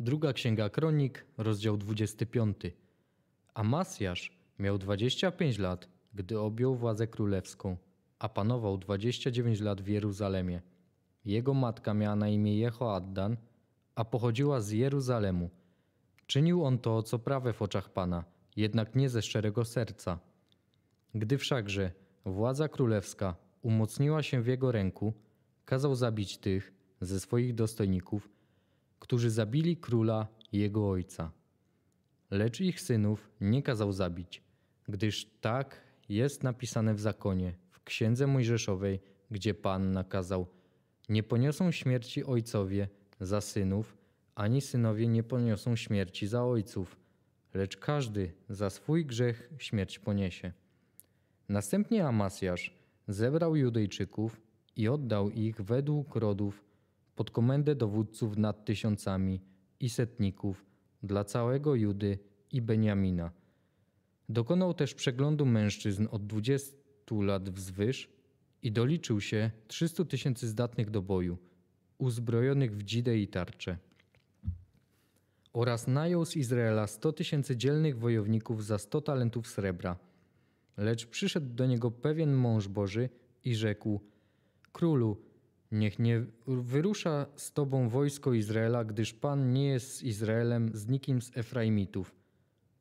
Druga Księga Kronik, rozdział 25. Amasjasz miał 25 lat, gdy objął władzę królewską, a panował 29 lat w Jeruzalemie. Jego matka miała na imię Jehoaddan, a pochodziła z Jeruzalemu. Czynił on to, co prawe w oczach Pana, jednak nie ze szczerego serca. Gdy wszakże władza królewska umocniła się w jego ręku, kazał zabić tych ze swoich dostojników – którzy zabili króla i jego ojca. Lecz ich synów nie kazał zabić, gdyż tak jest napisane w zakonie, w księdze mojżeszowej, gdzie Pan nakazał: Nie poniosą śmierci ojcowie za synów, ani synowie nie poniosą śmierci za ojców, lecz każdy za swój grzech śmierć poniesie. Następnie Amasjasz zebrał Judejczyków i oddał ich według rodów pod komendę dowódców nad tysiącami i setników dla całego Judy i Beniamina. Dokonał też przeglądu mężczyzn od 20 lat wzwyż i doliczył się 300 tysięcy zdatnych do boju, uzbrojonych w dzidę i tarcze. Oraz najął z Izraela 100 tysięcy dzielnych wojowników za 100 talentów srebra. Lecz przyszedł do niego pewien mąż Boży i rzekł: Królu, Niech nie wyrusza z tobą wojsko Izraela, gdyż Pan nie jest z Izraelem, z nikim z Efraimitów.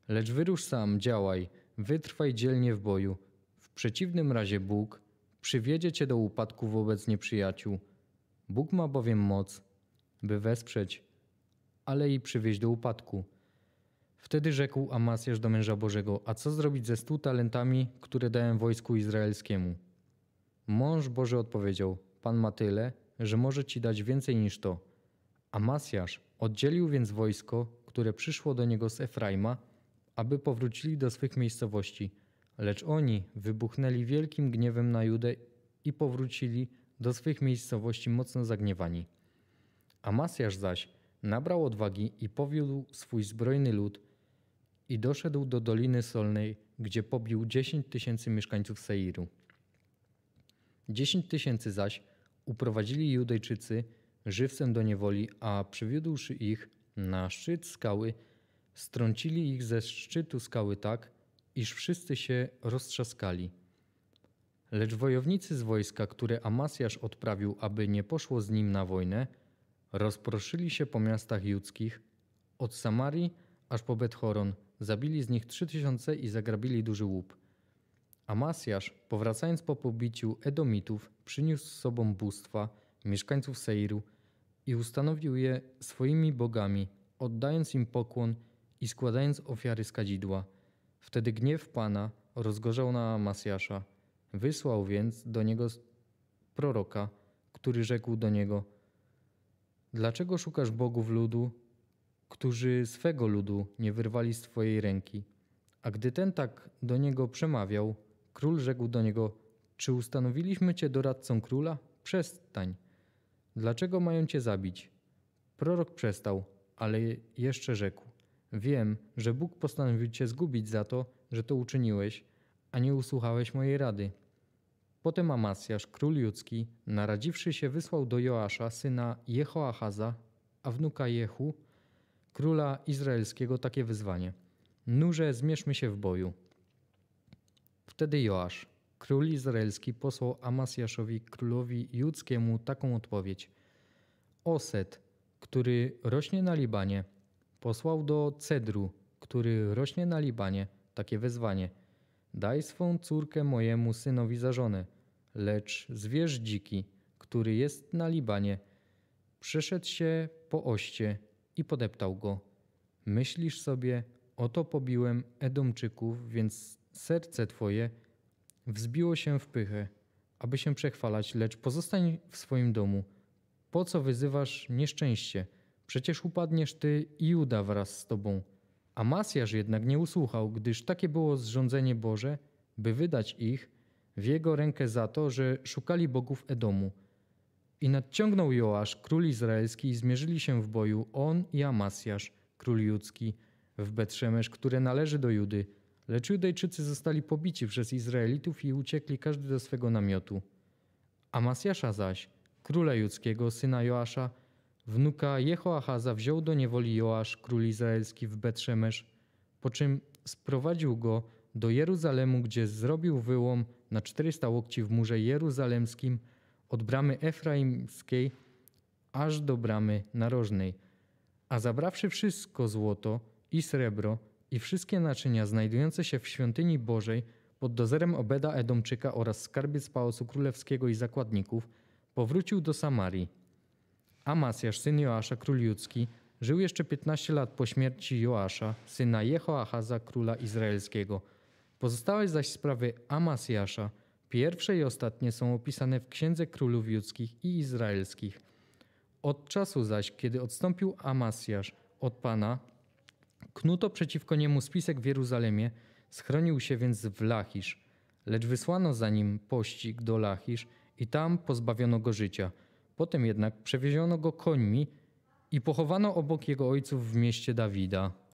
Lecz wyrusz sam, działaj, wytrwaj dzielnie w boju. W przeciwnym razie Bóg przywiedzie cię do upadku wobec nieprzyjaciół. Bóg ma bowiem moc, by wesprzeć, ale i przywieźć do upadku. Wtedy rzekł Amasjasz do męża Bożego, a co zrobić ze stu talentami, które dałem wojsku izraelskiemu? Mąż Boży odpowiedział – Pan ma tyle, że może ci dać więcej niż to. A Masjasz oddzielił więc wojsko, które przyszło do niego z Efraima, aby powrócili do swych miejscowości. Lecz oni wybuchnęli wielkim gniewem na Judę i powrócili do swych miejscowości mocno zagniewani. A Masjasz zaś nabrał odwagi i powiódł swój zbrojny lud i doszedł do Doliny Solnej, gdzie pobił dziesięć tysięcy mieszkańców Seiru. Dziesięć tysięcy zaś uprowadzili Judejczycy żywcem do niewoli, a przywiódłszy ich na szczyt skały, strącili ich ze szczytu skały tak, iż wszyscy się roztrzaskali. Lecz wojownicy z wojska, które Amasjasz odprawił, aby nie poszło z nim na wojnę, rozproszyli się po miastach judzkich, od Samarii aż po Bethoron, zabili z nich trzy tysiące i zagrabili duży łup – Amasjasz, powracając po pobiciu Edomitów, przyniósł z sobą bóstwa, mieszkańców Seiru i ustanowił je swoimi bogami, oddając im pokłon i składając ofiary z kadzidła. Wtedy gniew Pana rozgorzał na Amasjasza. Wysłał więc do niego proroka, który rzekł do niego Dlaczego szukasz bogów ludu, którzy swego ludu nie wyrwali z twojej ręki? A gdy ten tak do niego przemawiał, Król rzekł do niego: Czy ustanowiliśmy cię doradcą króla? Przestań. Dlaczego mają cię zabić? Prorok przestał, ale jeszcze rzekł: Wiem, że Bóg postanowił cię zgubić za to, że to uczyniłeś, a nie usłuchałeś mojej rady. Potem Amasjasz, król judzki, naradziwszy się, wysłał do Joasza, syna Jehoahaza, a wnuka Jehu, króla izraelskiego, takie wyzwanie. Nurze, zmierzmy się w boju. Wtedy Joasz, król izraelski, posłał Amasjaszowi królowi judzkiemu taką odpowiedź. Oset, który rośnie na Libanie, posłał do Cedru, który rośnie na Libanie, takie wezwanie. Daj swą córkę mojemu synowi za żonę, lecz zwierz dziki, który jest na Libanie, przeszedł się po oście i podeptał go. Myślisz sobie, oto pobiłem Edomczyków, więc Serce Twoje wzbiło się w pychę, aby się przechwalać, lecz pozostań w swoim domu. Po co wyzywasz nieszczęście? Przecież upadniesz Ty i Juda wraz z Tobą. A Masjasz jednak nie usłuchał, gdyż takie było zrządzenie Boże, by wydać ich w jego rękę za to, że szukali bogów Edomu. I nadciągnął Joasz, król izraelski, i zmierzyli się w boju on i Amasjasz, król judzki, w Betrzemesz, które należy do Judy – Lecz Judejczycy zostali pobici przez Izraelitów i uciekli każdy do swego namiotu. A Masjasza zaś, króla judzkiego, syna Joasza, wnuka Jehoahaza, wziął do niewoli Joasz, król izraelski w Betrzemesz, po czym sprowadził go do Jeruzalemu, gdzie zrobił wyłom na 400 łokci w murze jeruzalemskim od bramy efraimskiej aż do bramy narożnej. A zabrawszy wszystko złoto i srebro, i wszystkie naczynia znajdujące się w świątyni Bożej pod dozorem Obeda Edomczyka oraz skarbiec Pałacu Królewskiego i zakładników, powrócił do Samarii. Amasjasz, syn Joasza, król judzki, żył jeszcze 15 lat po śmierci Joasza, syna Jehoahaza, króla izraelskiego. Pozostałe zaś sprawy Amasjasza, pierwsze i ostatnie, są opisane w Księdze Królów Judzkich i Izraelskich. Od czasu zaś, kiedy odstąpił Amasjasz od Pana, Knuto przeciwko niemu spisek w Jeruzalemie, schronił się więc w Lachisz. Lecz wysłano za nim pościg do Lachisz i tam pozbawiono go życia. Potem jednak przewieziono go końmi i pochowano obok jego ojców w mieście Dawida.